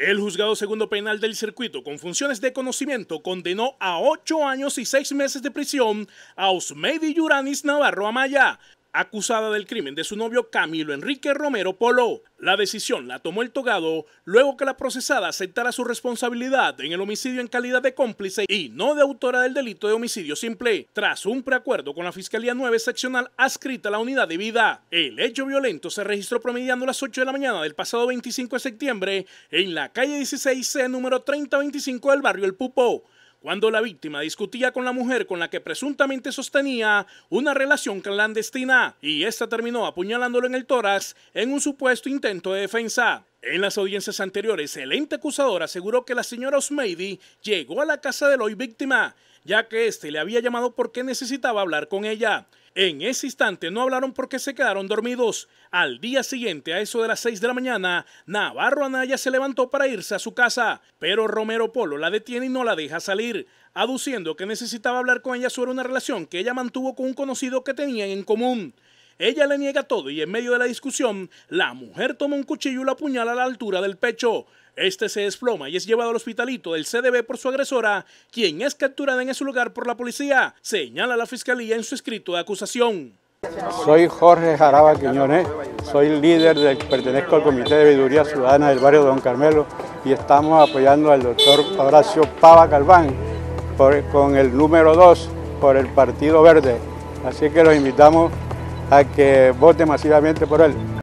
El juzgado segundo penal del circuito, con funciones de conocimiento, condenó a ocho años y seis meses de prisión a Osmeidi Yuranis Navarro Amaya acusada del crimen de su novio Camilo Enrique Romero Polo. La decisión la tomó el togado luego que la procesada aceptara su responsabilidad en el homicidio en calidad de cómplice y no de autora del delito de homicidio simple, tras un preacuerdo con la Fiscalía 9 seccional adscrita a la unidad de vida. El hecho violento se registró promediando las 8 de la mañana del pasado 25 de septiembre en la calle 16C número 3025 del barrio El Pupo cuando la víctima discutía con la mujer con la que presuntamente sostenía una relación clandestina y esta terminó apuñalándolo en el tórax en un supuesto intento de defensa. En las audiencias anteriores, el ente acusador aseguró que la señora Osmeidi llegó a la casa de hoy víctima, ya que éste le había llamado porque necesitaba hablar con ella. En ese instante no hablaron porque se quedaron dormidos. Al día siguiente, a eso de las 6 de la mañana, Navarro Anaya se levantó para irse a su casa, pero Romero Polo la detiene y no la deja salir, aduciendo que necesitaba hablar con ella sobre una relación que ella mantuvo con un conocido que tenían en común. Ella le niega todo y en medio de la discusión, la mujer toma un cuchillo y la apuñala a la altura del pecho. Este se desploma y es llevado al hospitalito del CDB por su agresora, quien es capturada en su lugar por la policía, señala la fiscalía en su escrito de acusación. Soy Jorge Jaraba Quiñones, soy líder del pertenezco al Comité de Veeduría Ciudadana del barrio Don Carmelo y estamos apoyando al doctor Horacio Pava Calván con el número 2 por el Partido Verde. Así que los invitamos a que vote masivamente por él.